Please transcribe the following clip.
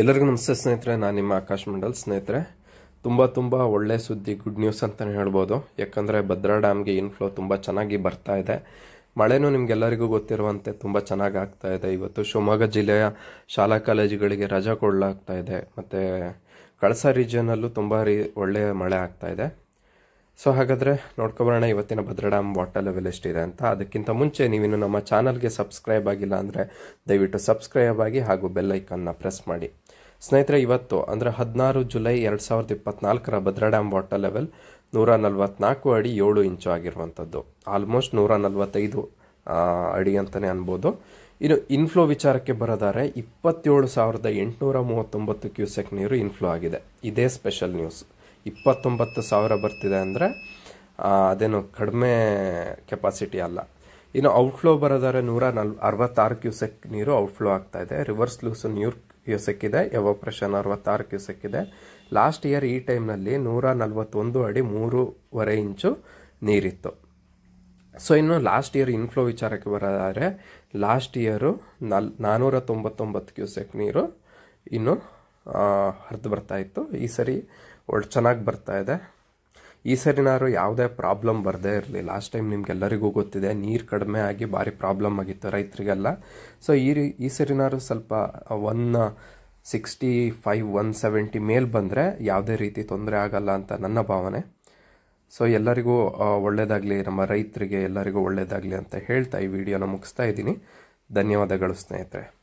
ಎಲ್ಲರಿಗೂ ನಮಸ್ತೆ ಸ್ನೇಹಿತರೆ ನಾನು ನಿಮ್ಮ ಆಕಾಶ್ ಮಂಡಲ್ ಸ್ನೇಹಿತರೆ ತುಂಬ ತುಂಬ ಒಳ್ಳೆ ಸುದ್ದಿ ಗುಡ್ ನ್ಯೂಸ್ ಅಂತಲೇ ಹೇಳ್ಬೋದು ಯಾಕಂದರೆ ಭದ್ರಾ ಡ್ಯಾಮ್ಗೆ ಇನ್ಫ್ಲೋ ತುಂಬ ಚೆನ್ನಾಗಿ ಬರ್ತಾ ಇದೆ ಮಳೆನೂ ನಿಮಗೆಲ್ಲರಿಗೂ ಗೊತ್ತಿರುವಂತೆ ತುಂಬ ಚೆನ್ನಾಗಿ ಆಗ್ತಾ ಇದೆ ಇವತ್ತು ಶಿವಮೊಗ್ಗ ಜಿಲ್ಲೆಯ ಶಾಲಾ ಕಾಲೇಜುಗಳಿಗೆ ರಜಾ ಕೊಡಲಾಗ್ತಾ ಇದೆ ಮತ್ತು ಕಳಸ ರೀಜನಲ್ಲೂ ತುಂಬ ರೀ ಒಳ್ಳೆಯ ಮಳೆ ಆಗ್ತಾ ಇದೆ ಸೊ ಹಾಗಾದರೆ ನೋಡ್ಕೊಬರೋಣ ಇವತ್ತಿನ ಭದ್ರ ಡ್ಯಾಮ್ ವಾಟರ್ ಲೆವೆಲ್ ಎಷ್ಟಿದೆ ಅಂತ ಅದಕ್ಕಿಂತ ಮುಂಚೆ ನೀವಿನ್ನು ನಮ್ಮ ಚಾನಲ್ಗೆ ಸಬ್ಸ್ಕ್ರೈಬ್ ಆಗಿಲ್ಲ ಅಂದರೆ ದಯವಿಟ್ಟು ಸಬ್ಸ್ಕ್ರೈಬ್ ಆಗಿ ಹಾಗೂ ಐಕನ್ನ ಪ್ರೆಸ್ ಮಾಡಿ ಸ್ನೇಹಿತರೆ ಇವತ್ತು ಅಂದರೆ ಹದಿನಾರು ಜುಲೈ ಎರಡು ಸಾವಿರದ ಇಪ್ಪತ್ನಾಲ್ಕರ ಭದ್ರಾ ಡ್ಯಾಮ್ ವಾಟರ್ ಲೆವೆಲ್ ನೂರ ನಲ್ವತ್ನಾಲ್ಕು ಅಡಿ ಏಳು ಇಂಚು ಆಗಿರುವಂಥದ್ದು ಆಲ್ಮೋಸ್ಟ್ ನೂರ ನಲವತ್ತೈದು ಅಡಿ ಅಂತಲೇ ಅನ್ಬೋದು ಇನ್ನು ಇನ್ಫ್ಲೋ ವಿಚಾರಕ್ಕೆ ಬರೋದಾರೆ ಇಪ್ಪತ್ತೇಳು ಸಾವಿರದ ಎಂಟುನೂರ ಮೂವತ್ತೊಂಬತ್ತು ಕ್ಯೂಸೆಕ್ ನೀರು ಇನ್ಫ್ಲೋ ಆಗಿದೆ ಇದೇ ಸ್ಪೆಷಲ್ ನ್ಯೂಸ್ ಇಪ್ಪತ್ತೊಂಬತ್ತು ಸಾವಿರ ಬರ್ತಿದೆ ಅಂದರೆ ಅದೇನು ಕಡಿಮೆ ಕೆಪಾಸಿಟಿ ಅಲ್ಲ ಇನ್ನು ಔಟ್ಫ್ಲೋ ಬರೋದಾದ್ರೆ ನೂರ ನಲ್ ಅರವತ್ತಾರು ಕ್ಯೂಸೆಕ್ ನೀರು ಔಟ್ಫ್ಲೋ ಆಗ್ತಾ ಇದೆ ರಿವರ್ಸ್ ಲೂಸು ನೂರು ಕ್ಯೂಸೆಕ್ ಇದೆ ಎವಾಪ್ರೇಷನ್ ಅರವತ್ತಾರು ಕ್ಯೂಸೆಕ್ ಇದೆ ಲಾಸ್ಟ್ ಇಯರ್ ಈ ಟೈಮ್ನಲ್ಲಿ ನೂರ ನಲ್ವತ್ತೊಂದು ಅಡಿ ಮೂರುವರೆ ಇಂಚು ನೀರಿತ್ತು ಸೊ ಇನ್ನು ಲಾಸ್ಟ್ ಇಯರ್ ಇನ್ಫ್ಲೋ ವಿಚಾರಕ್ಕೆ ಬರೋದಾದರೆ ಲಾಸ್ಟ್ ಇಯರು ನಲ್ ನಾನ್ನೂರ ತೊಂಬತ್ತೊಂಬತ್ತು ಕ್ಯೂಸೆಕ್ ನೀರು ಇನ್ನು ಹರಿದು ಬರ್ತಾ ಇತ್ತು ಈ ಸರಿ ಒಳ್ಳೆ ಚೆನ್ನಾಗಿ ಬರ್ತಾ ಇದೆ ಈ ಸರಿನಾರು ಯಾವುದೇ ಪ್ರಾಬ್ಲಮ್ ಬರದೇ ಇರಲಿ ಲಾಸ್ಟ್ ಟೈಮ್ ನಿಮ್ಗೆಲ್ಲರಿಗೂ ಗೊತ್ತಿದೆ ನೀರು ಕಡಿಮೆ ಆಗಿ ಭಾರಿ ಪ್ರಾಬ್ಲಮ್ ಆಗಿತ್ತು ರೈತರಿಗೆಲ್ಲ ಸೊ ಈ ರೀ ಈ ಸರಿನಾರು ಸ್ವಲ್ಪ one sixty five one seventy ಮೇಲೆ ಬಂದರೆ ಯಾವುದೇ ರೀತಿ ತೊಂದರೆ ಆಗಲ್ಲ ಅಂತ ನನ್ನ ಭಾವನೆ ಸೊ ಎಲ್ಲರಿಗೂ ಒಳ್ಳೆಯದಾಗಲಿ ನಮ್ಮ ರೈತರಿಗೆ ಎಲ್ಲರಿಗೂ ಒಳ್ಳೆಯದಾಗಲಿ ಅಂತ ಹೇಳ್ತಾ ಈ ವಿಡಿಯೋನ ಮುಗಿಸ್ತಾ ಇದ್ದೀನಿ ಧನ್ಯವಾದಗಳು ಸ್ನೇಹಿತರೆ